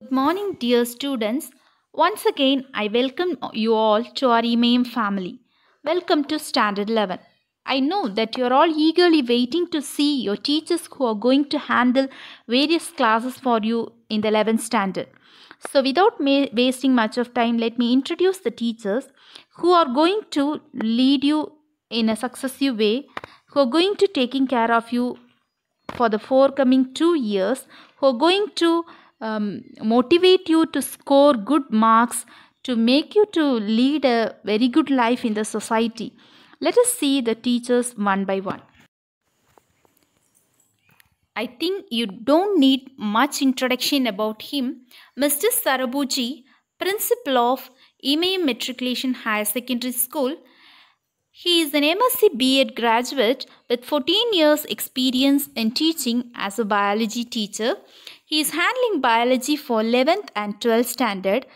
Good morning dear students. Once again I welcome you all to our EMAIM family. Welcome to standard 11. I know that you are all eagerly waiting to see your teachers who are going to handle various classes for you in the 11th standard. So without wasting much of time let me introduce the teachers who are going to lead you in a successive way who are going to taking care of you for the forthcoming two years who are going to um, motivate you to score good marks to make you to lead a very good life in the society let us see the teachers one by one i think you don't need much introduction about him mr sarabuji principal of ema matriculation higher secondary school he is an MSc B.Ed graduate with 14 years experience in teaching as a biology teacher. He is handling biology for 11th and 12th standard.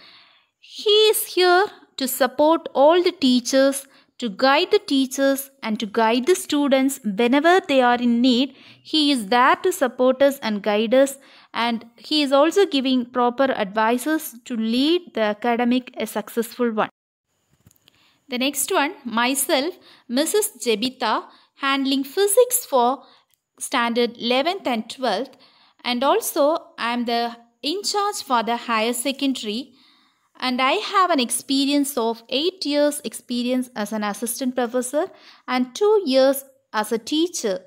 He is here to support all the teachers, to guide the teachers and to guide the students whenever they are in need. He is there to support us and guide us and he is also giving proper advices to lead the academic a successful one. The next one, myself, Mrs. Jebita, handling physics for standard 11th and 12th and also I am the in charge for the higher secondary and I have an experience of 8 years experience as an assistant professor and 2 years as a teacher.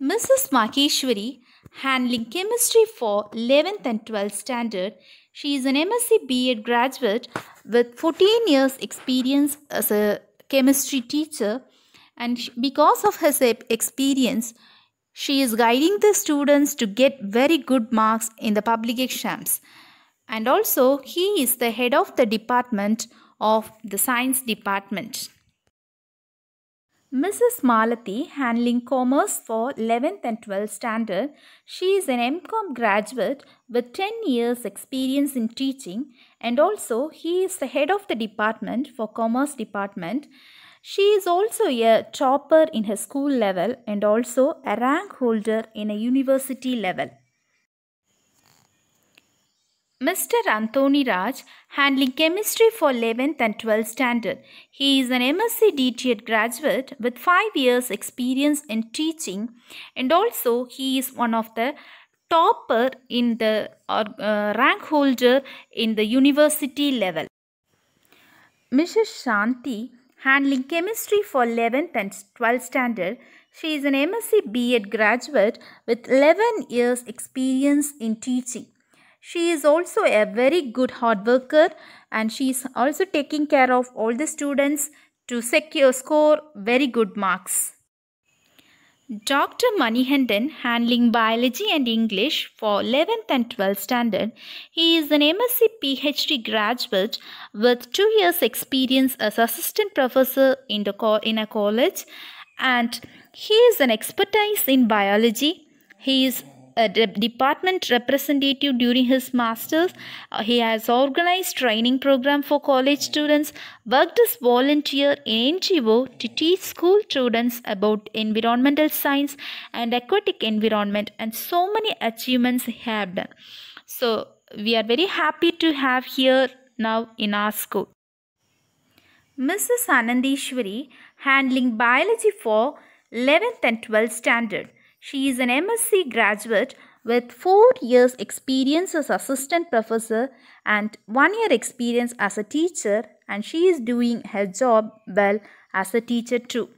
Mrs. Makeshwari handling chemistry for 11th and 12th standard. She is an MSc B.Ed graduate with 14 years experience as a chemistry teacher and because of her experience, she is guiding the students to get very good marks in the public exams. And also, he is the head of the department of the science department. Mrs. Malathi, handling commerce for 11th and 12th standard, she is an MCOM graduate with 10 years experience in teaching and also he is the head of the department for commerce department she is also a topper in her school level and also a rank holder in a university level. Mr. Anthony Raj handling chemistry for 11th and 12th standard. He is an MSc DTED graduate with 5 years experience in teaching and also he is one of the topper in the uh, rank holder in the university level. Mrs. Shanti handling chemistry for 11th and 12th standard. She is an MSc B.Ed graduate with 11 years experience in teaching. She is also a very good hard worker and she is also taking care of all the students to secure score very good marks. Dr. Mani Manihandan, handling biology and English for 11th and 12th standard. He is an MSc PhD graduate with two years experience as assistant professor in, the in a college and he is an expertise in biology. He is a uh, department representative during his masters. Uh, he has organized training program for college students, worked as volunteer in NGO to teach school students about environmental science and aquatic environment and so many achievements he have done. So we are very happy to have here now in our school. Mrs. Sanandishwari handling biology for 11th and 12th standard. She is an MSc graduate with 4 years experience as assistant professor and 1 year experience as a teacher and she is doing her job well as a teacher too.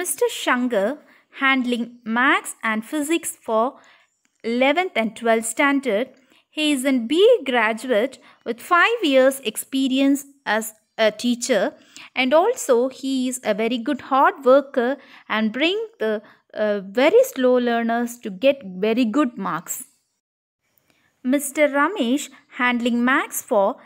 Mr. Shankar handling maths and physics for 11th and 12th standard. He is an B graduate with 5 years experience as a teacher and also he is a very good hard worker and bring the uh, very slow learners to get very good marks. Mr. Ramesh handling max for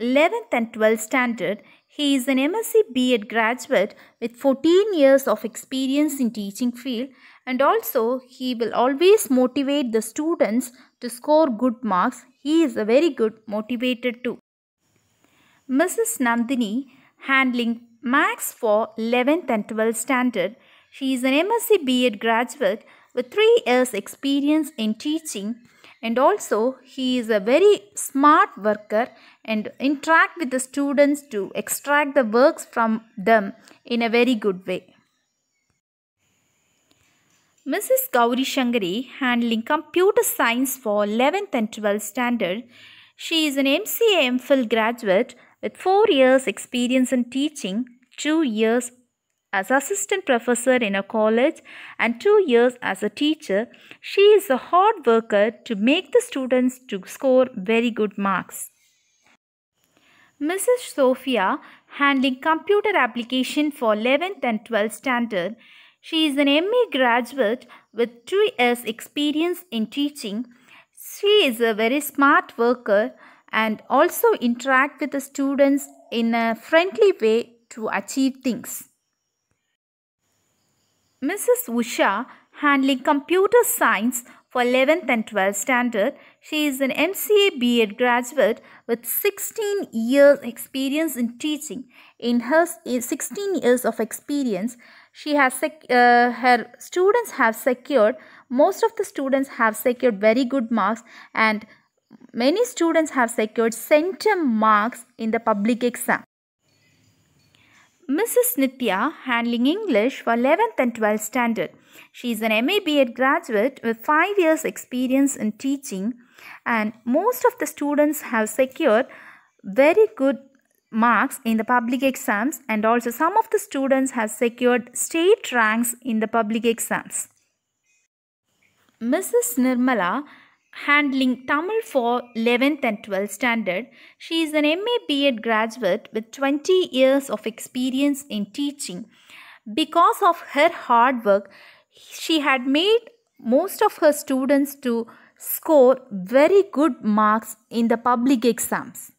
11th and 12th standard. He is an MSc B.Ed graduate with 14 years of experience in teaching field and also he will always motivate the students to score good marks. He is a very good motivator too. Mrs. Nandini handling Max for 11th and 12th standard. She is an MSc B.Ed graduate with 3 years experience in teaching and also he is a very smart worker and interact with the students to extract the works from them in a very good way. Mrs. Gauri Shankari handling computer science for 11th and 12th standard. She is an MCA MPhil graduate with four years experience in teaching, two years as assistant professor in a college and two years as a teacher, she is a hard worker to make the students to score very good marks. Mrs. Sophia handling computer application for 11th and 12th standard. She is an MA graduate with 2 years experience in teaching. She is a very smart worker and also interact with the students in a friendly way to achieve things. Mrs. Usha handling computer science for 11th and 12th standard. She is an MCA BEd graduate with 16 years experience in teaching. In her 16 years of experience, she has uh, her students have secured most of the students have secured very good marks and many students have secured centum marks in the public exam. Mrs. Nithya handling English for 11th and 12th standard. She is an MA graduate with 5 years experience in teaching and most of the students have secured very good marks in the public exams and also some of the students have secured state ranks in the public exams. Mrs. Nirmala handling Tamil for 11th and 12th standard. She is an MA BEd graduate with 20 years of experience in teaching. Because of her hard work, she had made most of her students to score very good marks in the public exams.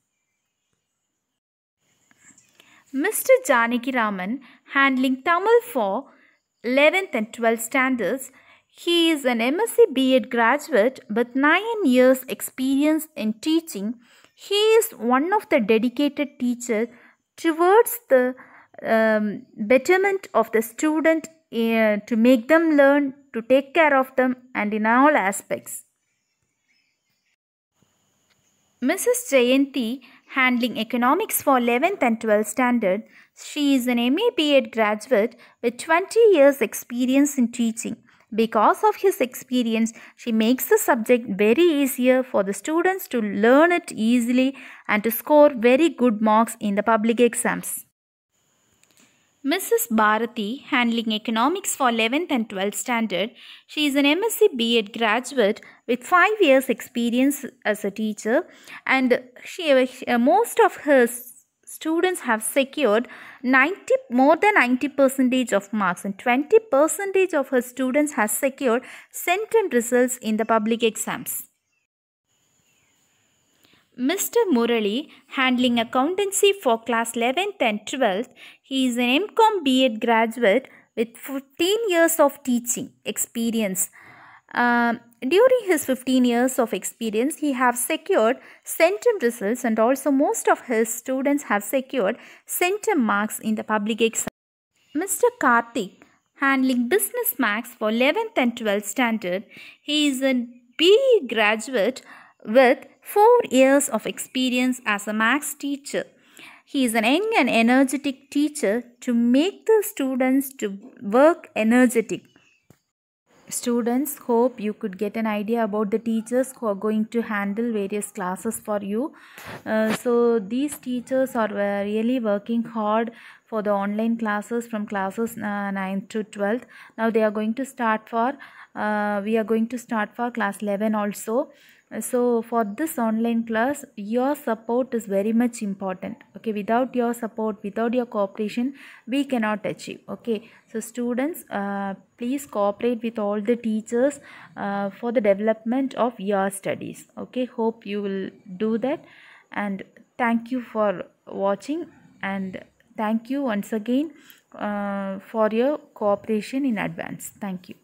Mr. Janaki Raman handling Tamil for 11th and 12th standards he is an MSc BEd graduate with 9 years experience in teaching. He is one of the dedicated teachers towards the um, betterment of the student uh, to make them learn, to take care of them and in all aspects. Mrs. Jayanti handling economics for 11th and 12th standard. She is an MA BEd graduate with 20 years experience in teaching. Because of his experience, she makes the subject very easier for the students to learn it easily and to score very good marks in the public exams. Mrs. Bharati, handling economics for 11th and 12th standard, she is an MSc B.Ed graduate with 5 years experience as a teacher and she, uh, most of her students have secured 90 more than 90 percentage of marks and 20 percentage of her students has secured centum results in the public exams. Mr. Murali, handling accountancy for class 11th and 12th, he is an MCOM B.Ed graduate with 15 years of teaching experience. Um, during his 15 years of experience, he has secured centum results and also most of his students have secured centum marks in the public exam. Mr. Karthik handling business marks for 11th and 12th standard. He is a BE graduate with 4 years of experience as a max teacher. He is an young and energetic teacher to make the students to work energetic. Students, hope you could get an idea about the teachers who are going to handle various classes for you. Uh, so these teachers are uh, really working hard for the online classes from classes uh, 9th to 12th. Now they are going to start for, uh, we are going to start for class 11 also so for this online class your support is very much important okay without your support without your cooperation we cannot achieve okay so students uh, please cooperate with all the teachers uh, for the development of your studies okay hope you will do that and thank you for watching and thank you once again uh, for your cooperation in advance thank you